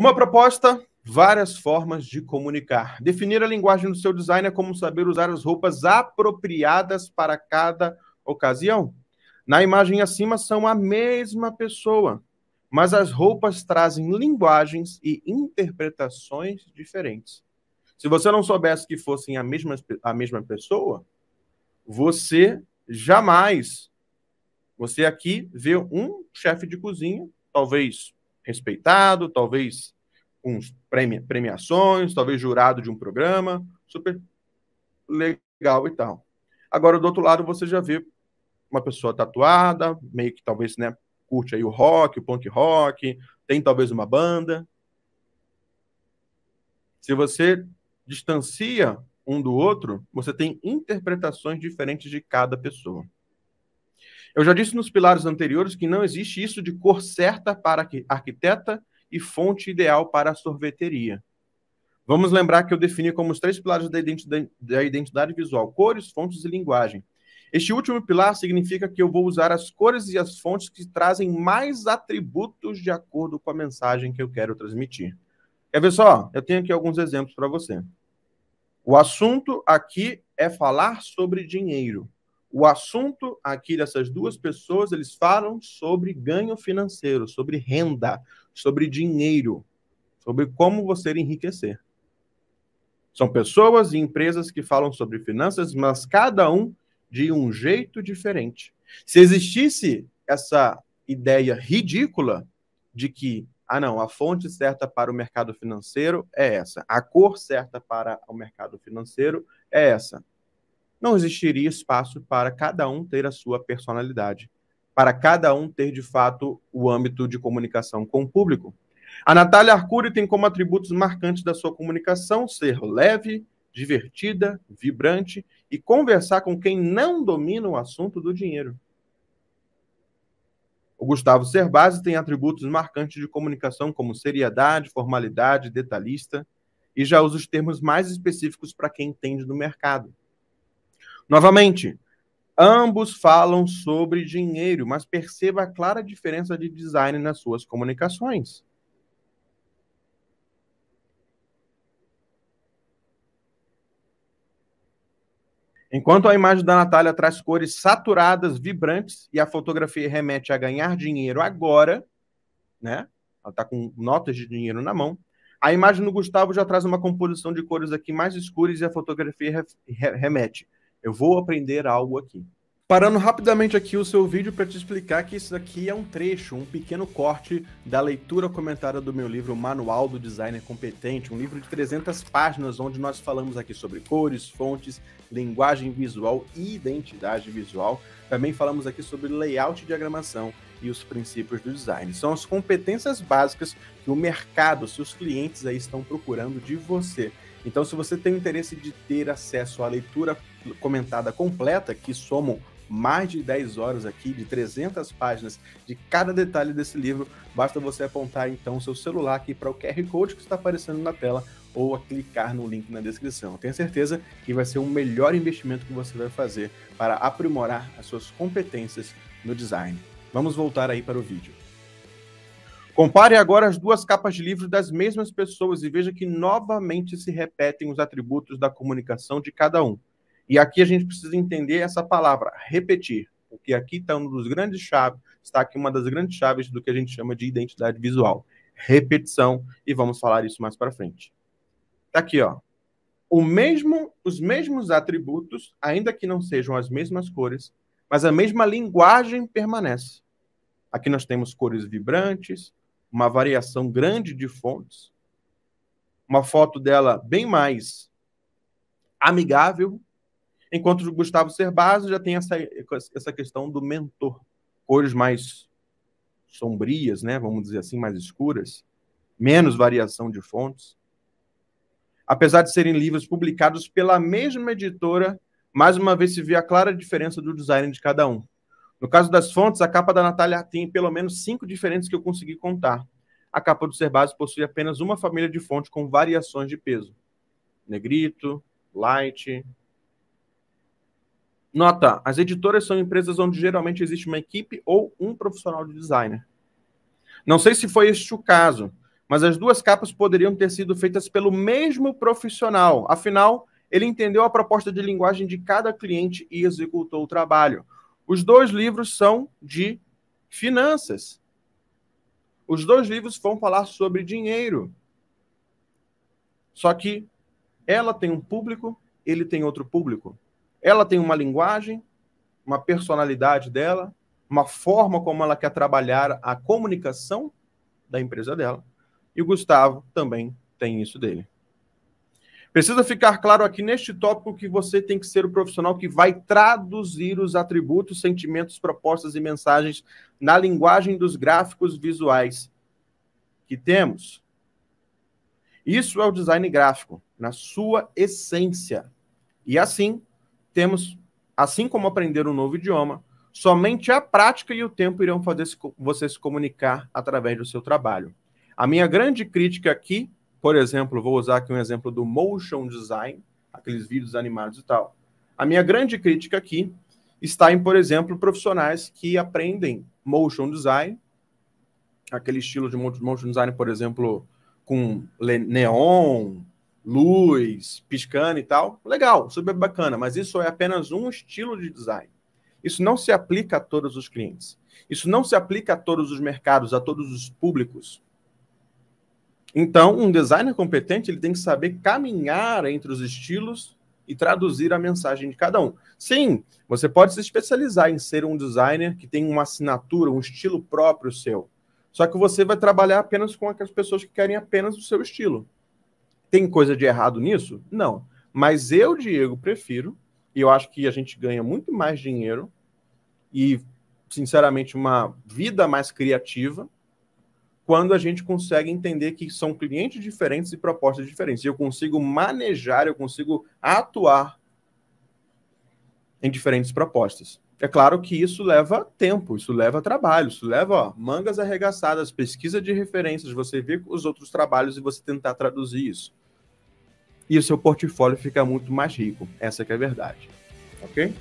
Uma proposta, várias formas de comunicar. Definir a linguagem do seu design é como saber usar as roupas apropriadas para cada ocasião. Na imagem acima são a mesma pessoa, mas as roupas trazem linguagens e interpretações diferentes. Se você não soubesse que fossem a mesma, a mesma pessoa, você jamais. Você aqui vê um chefe de cozinha, talvez respeitado, talvez com premia, premiações, talvez jurado de um programa, super legal e tal. Agora, do outro lado, você já vê uma pessoa tatuada, meio que talvez, né, curte aí o rock, o punk rock, tem talvez uma banda. Se você distancia um do outro, você tem interpretações diferentes de cada pessoa. Eu já disse nos pilares anteriores que não existe isso de cor certa para arquiteta e fonte ideal para a sorveteria. Vamos lembrar que eu defini como os três pilares da identidade, da identidade visual: cores, fontes e linguagem. Este último pilar significa que eu vou usar as cores e as fontes que trazem mais atributos de acordo com a mensagem que eu quero transmitir. Quer ver só? Eu tenho aqui alguns exemplos para você. O assunto aqui é falar sobre dinheiro. O assunto aqui dessas duas pessoas, eles falam sobre ganho financeiro, sobre renda, sobre dinheiro, sobre como você enriquecer. São pessoas e empresas que falam sobre finanças, mas cada um de um jeito diferente. Se existisse essa ideia ridícula de que, ah, não, a fonte certa para o mercado financeiro é essa, a cor certa para o mercado financeiro é essa, não existiria espaço para cada um ter a sua personalidade, para cada um ter de fato o âmbito de comunicação com o público. A Natália Arcuri tem como atributos marcantes da sua comunicação ser leve, divertida, vibrante e conversar com quem não domina o assunto do dinheiro. O Gustavo Cerbasi tem atributos marcantes de comunicação como seriedade, formalidade, detalhista e já usa os termos mais específicos para quem entende do mercado. Novamente, ambos falam sobre dinheiro, mas perceba a clara diferença de design nas suas comunicações. Enquanto a imagem da Natália traz cores saturadas, vibrantes, e a fotografia remete a ganhar dinheiro agora, né? Ela está com notas de dinheiro na mão. A imagem do Gustavo já traz uma composição de cores aqui mais escuras e a fotografia remete eu vou aprender algo aqui. Parando rapidamente aqui o seu vídeo para te explicar que isso aqui é um trecho, um pequeno corte da leitura comentada do meu livro Manual do Designer Competente, um livro de 300 páginas onde nós falamos aqui sobre cores, fontes, linguagem visual e identidade visual. Também falamos aqui sobre layout e diagramação e os princípios do design. São as competências básicas que o mercado, seus clientes aí estão procurando de você. Então, se você tem interesse de ter acesso à leitura comentada completa, que somam mais de 10 horas aqui, de 300 páginas, de cada detalhe desse livro. Basta você apontar então o seu celular aqui para o QR Code que está aparecendo na tela ou a clicar no link na descrição. tenha tenho certeza que vai ser o melhor investimento que você vai fazer para aprimorar as suas competências no design. Vamos voltar aí para o vídeo. Compare agora as duas capas de livro das mesmas pessoas e veja que novamente se repetem os atributos da comunicação de cada um. E aqui a gente precisa entender essa palavra, repetir, porque aqui está um dos grandes chaves, está aqui uma das grandes chaves do que a gente chama de identidade visual. Repetição, e vamos falar isso mais para frente. Está aqui, ó. O mesmo, os mesmos atributos, ainda que não sejam as mesmas cores, mas a mesma linguagem permanece. Aqui nós temos cores vibrantes, uma variação grande de fontes, uma foto dela bem mais amigável Enquanto o Gustavo Cerbasi já tem essa, essa questão do mentor. Cores mais sombrias, né? Vamos dizer assim, mais escuras. Menos variação de fontes. Apesar de serem livros publicados pela mesma editora, mais uma vez se vê a clara diferença do design de cada um. No caso das fontes, a capa da Natália tem pelo menos cinco diferentes que eu consegui contar. A capa do Cerbasi possui apenas uma família de fontes com variações de peso. Negrito, light, Nota: as editoras são empresas onde geralmente existe uma equipe ou um profissional de designer. Não sei se foi este o caso, mas as duas capas poderiam ter sido feitas pelo mesmo profissional. Afinal, ele entendeu a proposta de linguagem de cada cliente e executou o trabalho. Os dois livros são de finanças. Os dois livros vão falar sobre dinheiro. Só que ela tem um público, ele tem outro público. Ela tem uma linguagem, uma personalidade dela, uma forma como ela quer trabalhar a comunicação da empresa dela. E o Gustavo também tem isso dele. Precisa ficar claro aqui neste tópico que você tem que ser o profissional que vai traduzir os atributos, sentimentos, propostas e mensagens na linguagem dos gráficos visuais que temos. Isso é o design gráfico, na sua essência. E assim, temos, assim como aprender um novo idioma, somente a prática e o tempo irão fazer você se comunicar através do seu trabalho. A minha grande crítica aqui, por exemplo, vou usar aqui um exemplo do motion design, aqueles vídeos animados e tal. A minha grande crítica aqui está em, por exemplo, profissionais que aprendem motion design, aquele estilo de motion design, por exemplo, com neon, luz, piscando e tal, legal, super bacana, mas isso é apenas um estilo de design. Isso não se aplica a todos os clientes. Isso não se aplica a todos os mercados, a todos os públicos. Então, um designer competente ele tem que saber caminhar entre os estilos e traduzir a mensagem de cada um. Sim, você pode se especializar em ser um designer que tem uma assinatura, um estilo próprio seu. Só que você vai trabalhar apenas com aquelas pessoas que querem apenas o seu estilo. Tem coisa de errado nisso? Não. Mas eu, Diego, prefiro, e eu acho que a gente ganha muito mais dinheiro e, sinceramente, uma vida mais criativa quando a gente consegue entender que são clientes diferentes e propostas diferentes. E eu consigo manejar, eu consigo atuar em diferentes propostas. É claro que isso leva tempo, isso leva trabalho, isso leva ó, mangas arregaçadas, pesquisa de referências, você ver os outros trabalhos e você tentar traduzir isso e o seu portfólio fica muito mais rico. Essa é a verdade. Ok?